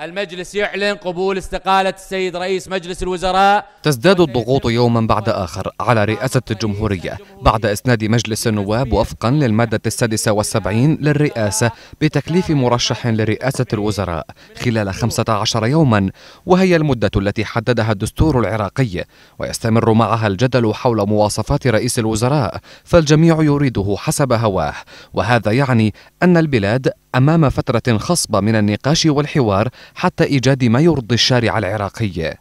المجلس يعلن قبول استقالة السيد رئيس مجلس الوزراء تزداد الضغوط يوما بعد آخر على رئاسة الجمهورية بعد إسناد مجلس النواب وفقا للمادة السادسة والسبعين للرئاسة بتكليف مرشح لرئاسة الوزراء خلال 15 يوما وهي المدة التي حددها الدستور العراقي ويستمر معها الجدل حول مواصفات رئيس الوزراء فالجميع يريده حسب هواه وهذا يعني أن البلاد أمام فترة خصبة من النقاش والحوار حتى إيجاد ما يرضي الشارع العراقي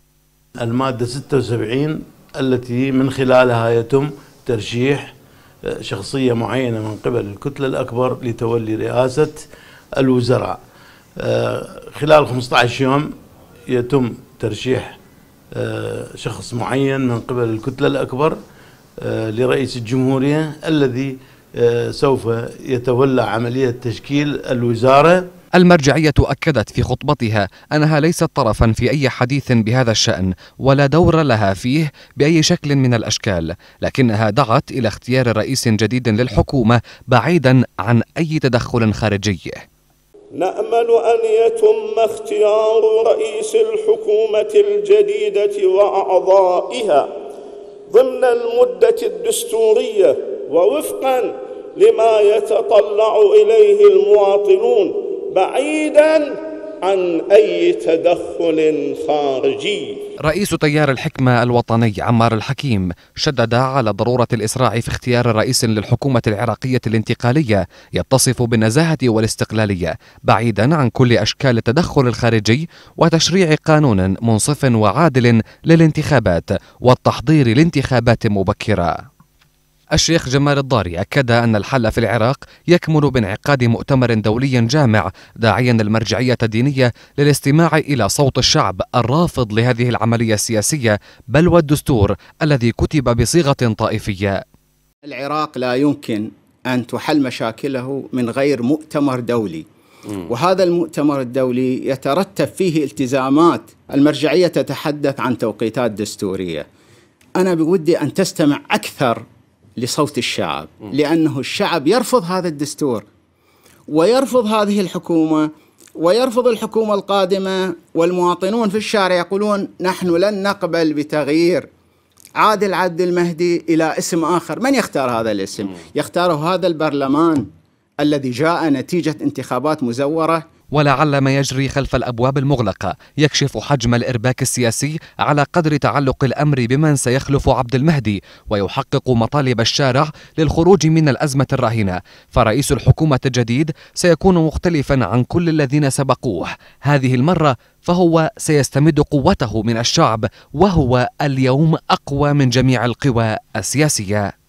المادة 76 التي من خلالها يتم ترشيح آه، شخصية معينة من قبل الكتلة الأكبر لتولي رئاسة الوزراء آه، خلال 15 يوم يتم ترشيح آه، شخص معين من قبل الكتلة الأكبر لرئيس الجمهورية الذي سوف يتولى عملية تشكيل الوزارة المرجعية أكدت في خطبتها أنها ليست طرفا في أي حديث بهذا الشأن ولا دور لها فيه بأي شكل من الأشكال لكنها دعت إلى اختيار رئيس جديد للحكومة بعيدا عن أي تدخل خارجي نأمل أن يتم اختيار رئيس الحكومة الجديدة وأعضائها ضمن المدة الدستورية ووفقا لما يتطلع اليه المواطنون بعيدا عن اي تدخل خارجي. رئيس تيار الحكمه الوطني عمار الحكيم شدد على ضروره الاسراع في اختيار رئيس للحكومه العراقيه الانتقاليه يتصف بالنزاهه والاستقلاليه بعيدا عن كل اشكال التدخل الخارجي وتشريع قانون منصف وعادل للانتخابات والتحضير لانتخابات مبكره. الشيخ جمال الضاري أكد أن الحل في العراق يكمن بانعقاد مؤتمر دولي جامع داعيا المرجعية الدينية للاستماع إلى صوت الشعب الرافض لهذه العملية السياسية بل والدستور الذي كتب بصيغة طائفية العراق لا يمكن أن تحل مشاكله من غير مؤتمر دولي وهذا المؤتمر الدولي يترتب فيه التزامات المرجعية تتحدث عن توقيتات دستورية أنا بودي أن تستمع أكثر لصوت الشعب لأنه الشعب يرفض هذا الدستور ويرفض هذه الحكومة ويرفض الحكومة القادمة والمواطنون في الشارع يقولون نحن لن نقبل بتغيير عادل عبد المهدي إلى اسم آخر من يختار هذا الاسم؟ يختاره هذا البرلمان الذي جاء نتيجة انتخابات مزورة ولعل ما يجري خلف الابواب المغلقه يكشف حجم الارباك السياسي على قدر تعلق الامر بمن سيخلف عبد المهدي ويحقق مطالب الشارع للخروج من الازمه الراهنه فرئيس الحكومه الجديد سيكون مختلفا عن كل الذين سبقوه هذه المره فهو سيستمد قوته من الشعب وهو اليوم اقوى من جميع القوى السياسيه